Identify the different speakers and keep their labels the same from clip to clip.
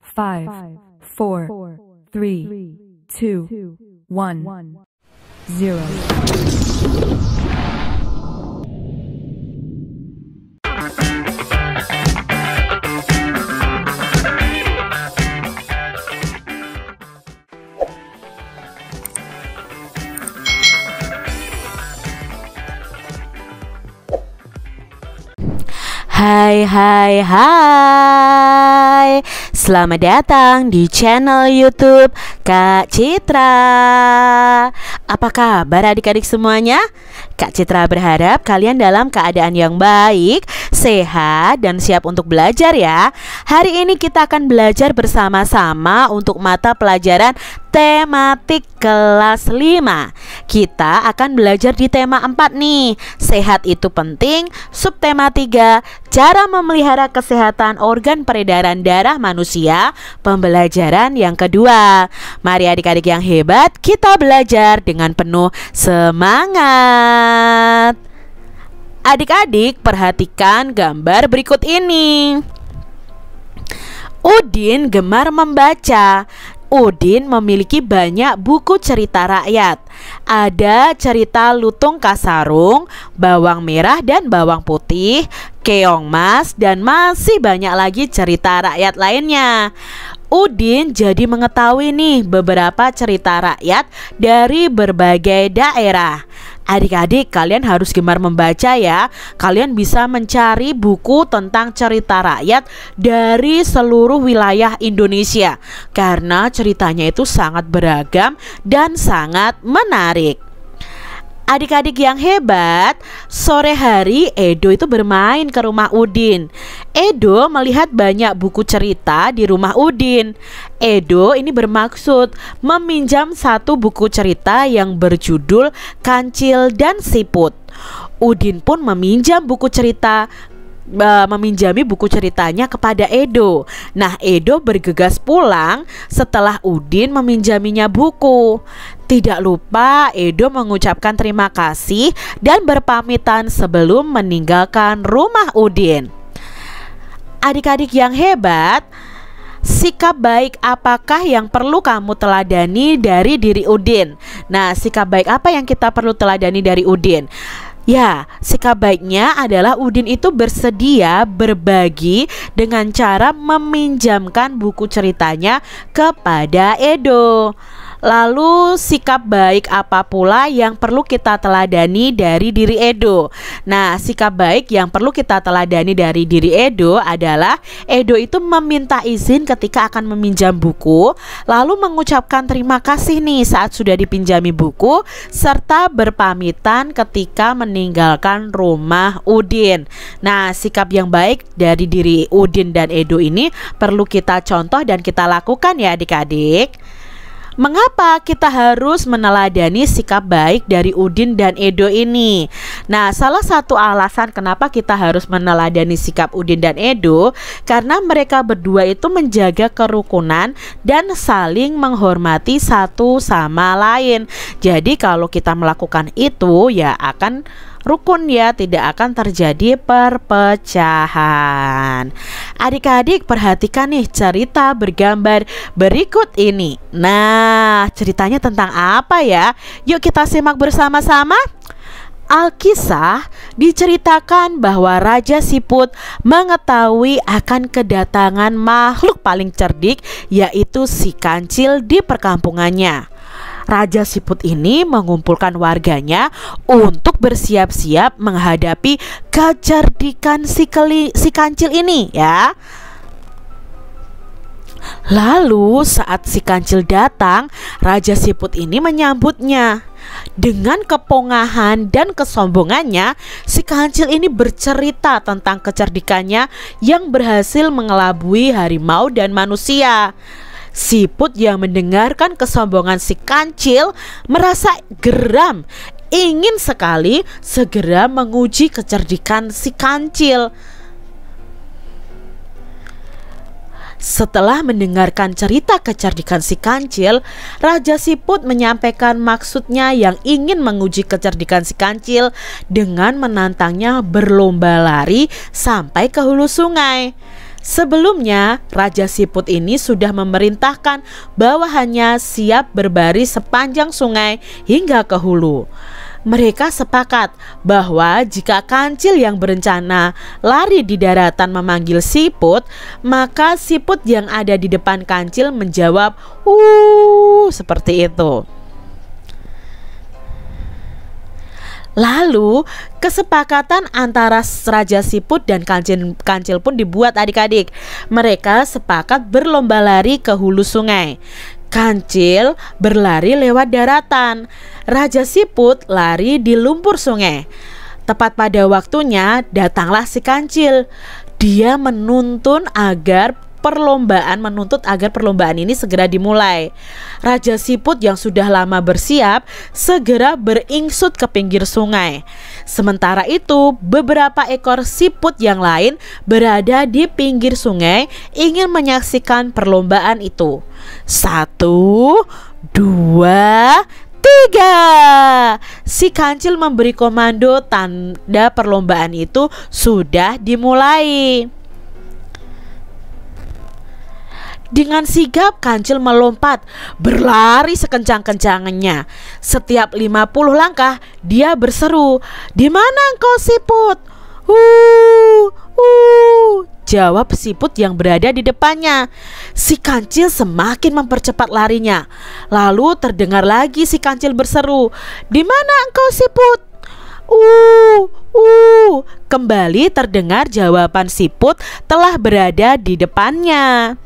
Speaker 1: five, four, three, two, one, zero. Hi, hi, hi. Hai, selamat datang di channel YouTube Kak Citra. Apa kabar adik-adik semuanya? Kak Citra berharap kalian dalam keadaan yang baik, sehat, dan siap untuk belajar ya. Hari ini kita akan belajar bersama-sama untuk mata pelajaran tematik kelas 5 Kita akan belajar di tema 4 nih Sehat itu penting Subtema 3 Cara memelihara kesehatan organ peredaran dan sejarah manusia pembelajaran yang kedua. Mari adik-adik yang hebat, kita belajar dengan penuh semangat. Adik-adik perhatikan gambar berikut ini. Udin gemar membaca. Udin memiliki banyak buku cerita rakyat. Ada cerita Lutung Kasarung, Bawang Merah dan Bawang Putih, Keong Mas, dan masih banyak lagi cerita rakyat lainnya. Udin jadi mengetahui nih beberapa cerita rakyat dari berbagai daerah. Adik-adik, kalian harus gemar membaca ya. Kalian bisa mencari buku tentang cerita rakyat dari seluruh wilayah Indonesia, karena ceritanya itu sangat beragam dan sangat menarik. Adik-adik yang hebat, sore hari Edo itu bermain ke rumah Udin. Edo melihat banyak buku cerita di rumah Udin. Edo ini bermaksud meminjam satu buku cerita yang berjudul Kancil dan Siput. Udin pun meminjam buku cerita e, meminjami buku ceritanya kepada Edo. Nah, Edo bergegas pulang setelah Udin meminjaminya buku. Tidak lupa Edo mengucapkan terima kasih dan berpamitan sebelum meninggalkan rumah Udin. Adik-adik yang hebat, sikap baik apakah yang perlu kamu teladani dari diri Udin? Nah, sikap baik apa yang kita perlu teladani dari Udin? Ya, sikap baiknya adalah Udin itu bersedia berbagi dengan cara meminjamkan buku ceritanya kepada Edo. Lalu sikap baik apa pula yang perlu kita teladani dari diri Edo? Nah, sikap baik yang perlu kita teladani dari diri Edo adalah Edo itu meminta izin ketika akan meminjam buku, lalu mengucapkan terima kasih nih saat sudah dipinjami buku serta berpamitan ketika meninggalkan rumah Udin. Nah, sikap yang baik dari diri Udin dan Edo ini perlu kita contoh dan kita lakukan ya adik-adik. Mengapa kita harus meneladani sikap baik dari Udin dan Edo ini? Nah, salah satu alasan kenapa kita harus meneladani sikap Udin dan Edo karena mereka berdua itu menjaga kerukunan dan saling menghormati satu sama lain. Jadi kalau kita melakukan itu ya akan rukun ya tidak akan terjadi perpecahan adik-adik perhatikan nih cerita bergambar berikut ini nah ceritanya tentang apa ya yuk kita simak bersama-sama Alkisah diceritakan bahwa Raja Siput mengetahui akan kedatangan makhluk paling cerdik yaitu si kancil di perkampungannya. Raja Siput ini mengumpulkan warganya untuk bersiap-siap menghadapi kecerdikan si, keli, si kancil ini ya. Lalu saat si kancil datang, Raja Siput ini menyambutnya. Dengan kepongahan dan kesombongannya, si kancil ini bercerita tentang kecerdikannya yang berhasil mengelabui harimau dan manusia. Siput yang mendengarkan kesombongan si kancil merasa geram ingin sekali segera menguji kecerdikan si kancil. Setelah mendengarkan cerita kecerdikan si kancil, Raja Siput menyampaikan maksudnya yang ingin menguji kecerdikan si kancil dengan menantangnya berlomba lari sampai ke hulu sungai. Sebelumnya, Raja Siput ini sudah memerintahkan bawahannya siap berbaris sepanjang sungai hingga ke hulu. Mereka sepakat bahwa jika kancil yang berencana lari di daratan memanggil siput, maka siput yang ada di depan kancil menjawab "Uh" seperti itu. Lalu, kesepakatan antara Raja Siput dan Kancil, Kancil pun dibuat adik-adik. Mereka sepakat berlomba lari ke hulu sungai. Kancil berlari lewat daratan. Raja Siput lari di lumpur sungai. Tepat pada waktunya, datanglah si Kancil. Dia menuntun agar perlombaan menuntut agar perlombaan ini segera dimulai. Raja Siput yang sudah lama bersiap segera beringsut ke pinggir sungai. Sementara itu, beberapa ekor siput yang lain berada di pinggir sungai ingin menyaksikan perlombaan itu. Satu, dua, tiga. Si kancil memberi komando tanda perlombaan itu sudah dimulai. Dengan sigap kancil melompat Berlari sekencang-kencangannya Setiap 50 langkah dia berseru di mana engkau siput? Uh, uh, jawab siput yang berada di depannya. Si kancil semakin mempercepat larinya. Lalu terdengar lagi si kancil berseru, "Di mana engkau siput?" Uh, uh, kembali terdengar jawaban siput telah berada di depannya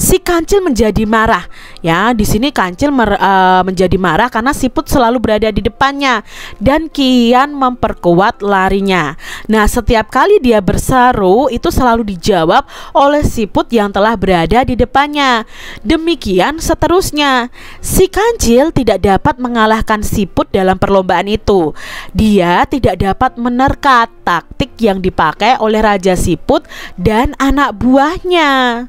Speaker 1: si kancil menjadi marah. Ya, di sini kancil mer, uh, menjadi marah karena siput selalu berada di depannya dan kian memperkuat larinya. Nah, setiap kali dia berseru itu selalu dijawab oleh siput yang telah berada di depannya. Demikian seterusnya. Si kancil tidak dapat mengalahkan siput dalam perlombaan itu. Dia tidak dapat menerka taktik yang dipakai oleh Raja Siput dan anak buahnya.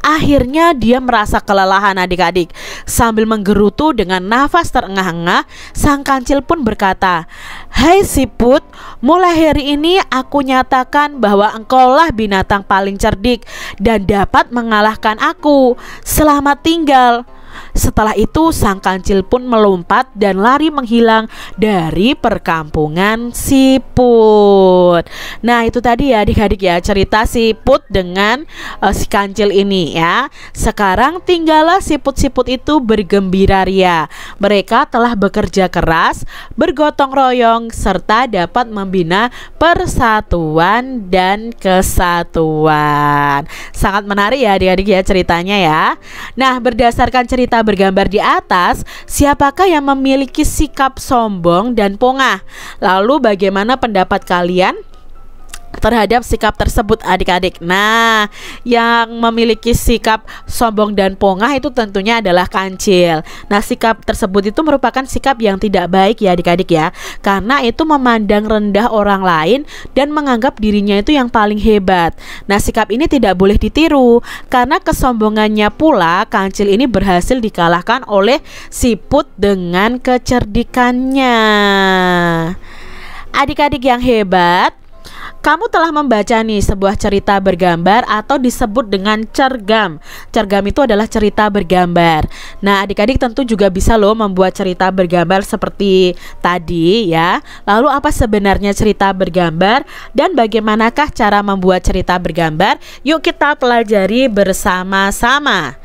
Speaker 1: Akhirnya dia merasa kelelahan adik-adik. Sambil menggerutu dengan nafas terengah-engah, sang kancil pun berkata, "Hai hey, siput, mulai hari ini aku nyatakan bahwa engkaulah binatang paling cerdik dan dapat mengalahkan aku. Selamat tinggal." Setelah itu sang kancil pun melompat dan lari menghilang dari perkampungan Siput. Nah itu tadi ya adik-adik ya cerita Siput dengan uh, si kancil ini ya. Sekarang tinggallah Siput-Siput itu bergembira ria. Mereka telah bekerja keras, bergotong royong, serta dapat membina persatuan dan kesatuan. Sangat menarik ya adik-adik ya ceritanya ya. Nah berdasarkan cerita cerita bergambar di atas, siapakah yang memiliki sikap sombong dan pongah? Lalu bagaimana pendapat kalian? terhadap sikap tersebut adik-adik. Nah, yang memiliki sikap sombong dan pongah itu tentunya adalah kancil. Nah, sikap tersebut itu merupakan sikap yang tidak baik ya adik-adik ya. Karena itu memandang rendah orang lain dan menganggap dirinya itu yang paling hebat. Nah, sikap ini tidak boleh ditiru karena kesombongannya pula kancil ini berhasil dikalahkan oleh siput dengan kecerdikannya. Adik-adik yang hebat, kamu telah membaca nih sebuah cerita bergambar atau disebut dengan cergam. Cergam itu adalah cerita bergambar. Nah, adik-adik tentu juga bisa loh membuat cerita bergambar seperti tadi ya. Lalu apa sebenarnya cerita bergambar dan bagaimanakah cara membuat cerita bergambar? Yuk kita pelajari bersama-sama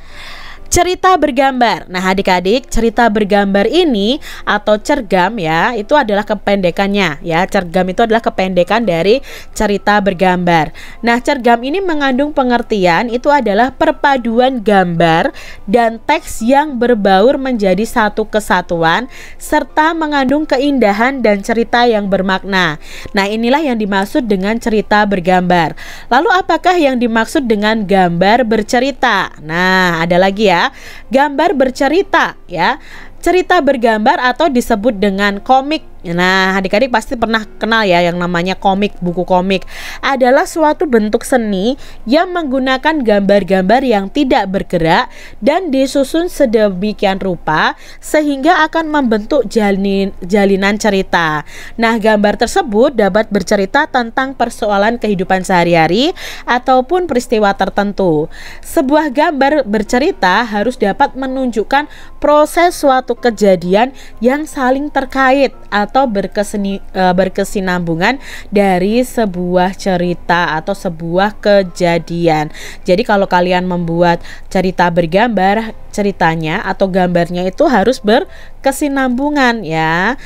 Speaker 1: cerita bergambar. Nah, adik-adik, cerita bergambar ini atau cergam ya, itu adalah kependekannya ya. Cergam itu adalah kependekan dari cerita bergambar. Nah, cergam ini mengandung pengertian itu adalah perpaduan gambar dan teks yang berbaur menjadi satu kesatuan serta mengandung keindahan dan cerita yang bermakna. Nah, inilah yang dimaksud dengan cerita bergambar. Lalu apakah yang dimaksud dengan gambar bercerita? Nah, ada lagi ya ya. Gambar bercerita ya. Cerita bergambar atau disebut dengan komik Nah, adik-adik pasti pernah kenal ya yang namanya komik, buku komik. Adalah suatu bentuk seni yang menggunakan gambar-gambar yang tidak bergerak dan disusun sedemikian rupa sehingga akan membentuk jalin, jalinan cerita. Nah, gambar tersebut dapat bercerita tentang persoalan kehidupan sehari-hari ataupun peristiwa tertentu. Sebuah gambar bercerita harus dapat menunjukkan proses suatu kejadian yang saling terkait atau atau berkeseni, uh, berkesinambungan dari sebuah cerita atau sebuah kejadian. Jadi kalau kalian membuat cerita bergambar, ceritanya atau gambarnya itu harus berkesinambungan ya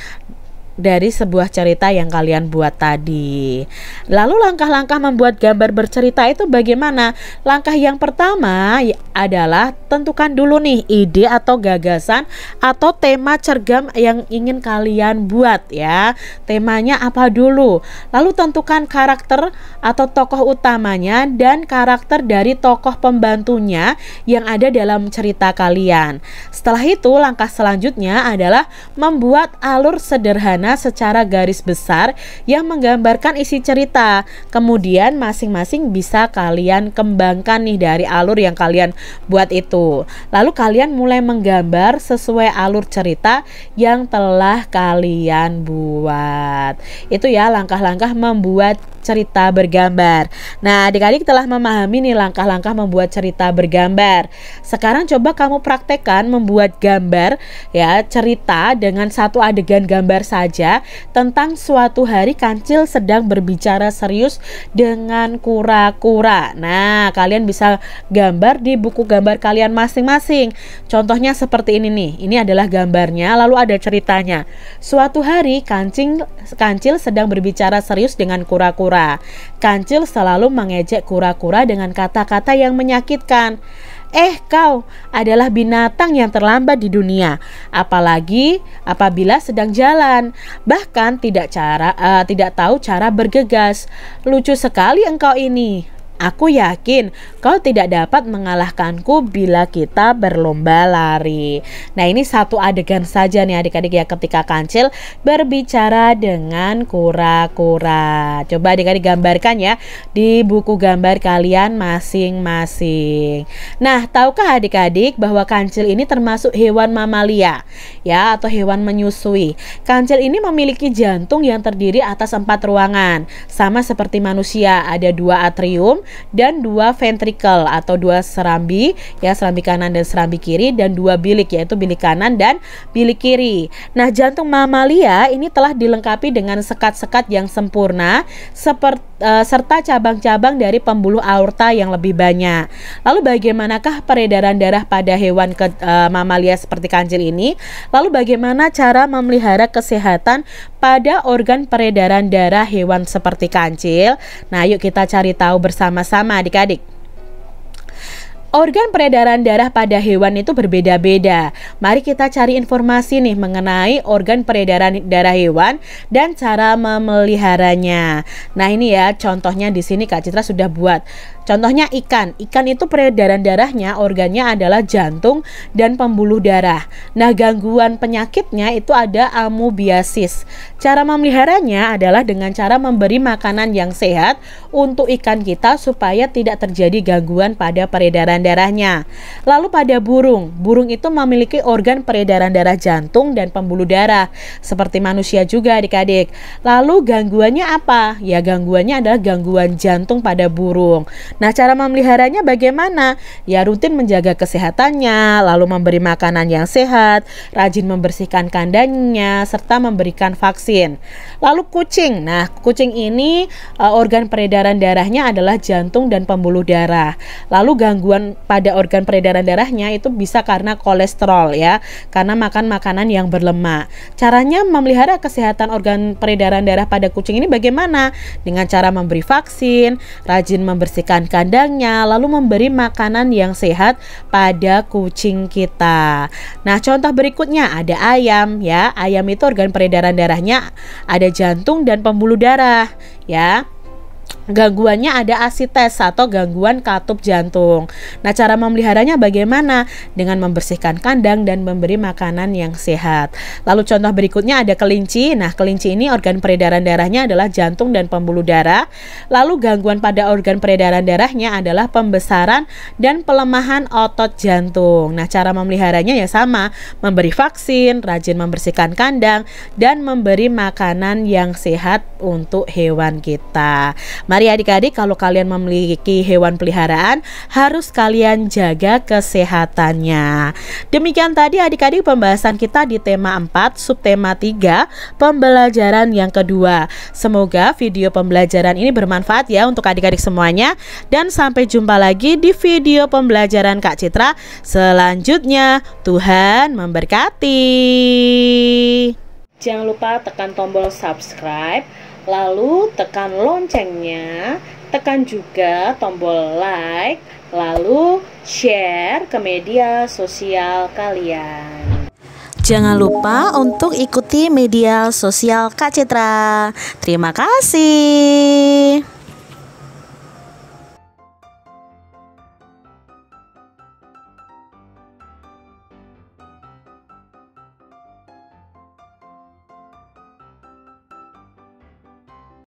Speaker 1: dari sebuah cerita yang kalian buat tadi. Lalu langkah-langkah membuat gambar bercerita itu bagaimana? Langkah yang pertama ya adalah tentukan dulu nih ide atau gagasan atau tema cergam yang ingin kalian buat ya. Temanya apa dulu? Lalu tentukan karakter atau tokoh utamanya dan karakter dari tokoh pembantunya yang ada dalam cerita kalian. Setelah itu langkah selanjutnya adalah membuat alur sederhana warna secara garis besar yang menggambarkan isi cerita. Kemudian masing-masing bisa kalian kembangkan nih dari alur yang kalian buat itu. Lalu kalian mulai menggambar sesuai alur cerita yang telah kalian buat. Itu ya langkah-langkah membuat cerita bergambar. Nah, adik-adik telah memahami nih langkah-langkah membuat cerita bergambar. Sekarang coba kamu praktekkan membuat gambar ya, cerita dengan satu adegan gambar saja tentang suatu hari kancil sedang berbicara serius dengan kura-kura. Nah, kalian bisa gambar di buku gambar kalian masing-masing. Contohnya seperti ini nih. Ini adalah gambarnya, lalu ada ceritanya. Suatu hari kancing kancil sedang berbicara serius dengan kura-kura kura-kura. Kancil selalu mengejek kura-kura dengan kata-kata yang menyakitkan. Eh kau adalah binatang yang terlambat di dunia, apalagi apabila sedang jalan, bahkan tidak cara uh, tidak tahu cara bergegas. Lucu sekali engkau ini. Aku yakin kau tidak dapat mengalahkanku bila kita berlomba lari. Nah, ini satu adegan saja nih adik-adik ya ketika Kancil berbicara dengan kura-kura. Coba adik-adik gambarkan ya di buku gambar kalian masing-masing. Nah, tahukah adik-adik bahwa kancil ini termasuk hewan mamalia ya atau hewan menyusui. Kancil ini memiliki jantung yang terdiri atas empat ruangan, sama seperti manusia ada dua atrium dan dua ventricle atau dua serambi ya serambi kanan dan serambi kiri dan dua bilik yaitu bilik kanan dan bilik kiri. Nah, jantung mamalia ini telah dilengkapi dengan sekat-sekat yang sempurna seperti eh, serta cabang-cabang dari pembuluh aorta yang lebih banyak. Lalu bagaimanakah peredaran darah pada hewan ke, uh, mamalia seperti kancil ini? Lalu bagaimana cara memelihara kesehatan pada organ peredaran darah hewan seperti kancil? Nah, yuk kita cari tahu bersama sama-sama adik-adik. Organ peredaran darah pada hewan itu berbeda-beda. Mari kita cari informasi nih mengenai organ peredaran darah hewan dan cara memeliharanya. Nah, ini ya contohnya di sini Kak Citra sudah buat Contohnya ikan. Ikan itu peredaran darahnya, organnya adalah jantung dan pembuluh darah. Nah, gangguan penyakitnya itu ada amubiasis. Cara memeliharanya adalah dengan cara memberi makanan yang sehat untuk ikan kita supaya tidak terjadi gangguan pada peredaran darahnya. Lalu pada burung, burung itu memiliki organ peredaran darah jantung dan pembuluh darah seperti manusia juga adik-adik. Lalu gangguannya apa? Ya gangguannya adalah gangguan jantung pada burung. Nah, cara memeliharanya bagaimana? Ya rutin menjaga kesehatannya, lalu memberi makanan yang sehat, rajin membersihkan kandangnya serta memberikan vaksin. Lalu kucing. Nah, kucing ini eh, organ peredaran darahnya adalah jantung dan pembuluh darah. Lalu gangguan pada organ peredaran darahnya itu bisa karena kolesterol ya, karena makan makanan yang berlemak. Caranya memelihara kesehatan organ peredaran darah pada kucing ini bagaimana? Dengan cara memberi vaksin, rajin membersihkan membersihkan kandangnya, lalu memberi makanan yang sehat pada kucing kita. Nah, contoh berikutnya ada ayam ya. Ayam itu organ peredaran darahnya ada jantung dan pembuluh darah ya gangguannya ada asites atau gangguan katup jantung. Nah, cara memeliharanya bagaimana? Dengan membersihkan kandang dan memberi makanan yang sehat. Lalu contoh berikutnya ada kelinci. Nah, kelinci ini organ peredaran darahnya adalah jantung dan pembuluh darah. Lalu gangguan pada organ peredaran darahnya adalah pembesaran dan pelemahan otot jantung. Nah, cara memeliharanya ya sama, memberi vaksin, rajin membersihkan kandang dan memberi makanan yang sehat untuk hewan kita. Mari adik-adik kalau kalian memiliki hewan peliharaan harus kalian jaga kesehatannya. Demikian tadi adik-adik pembahasan kita di tema 4 subtema 3 pembelajaran yang kedua. Semoga video pembelajaran ini bermanfaat ya untuk adik-adik semuanya dan sampai jumpa lagi di video pembelajaran Kak Citra selanjutnya. Tuhan memberkati. Jangan lupa tekan tombol subscribe Lalu tekan loncengnya, tekan juga tombol like, lalu share ke media sosial kalian. Jangan lupa untuk ikuti media sosial Kak Citra. Terima kasih.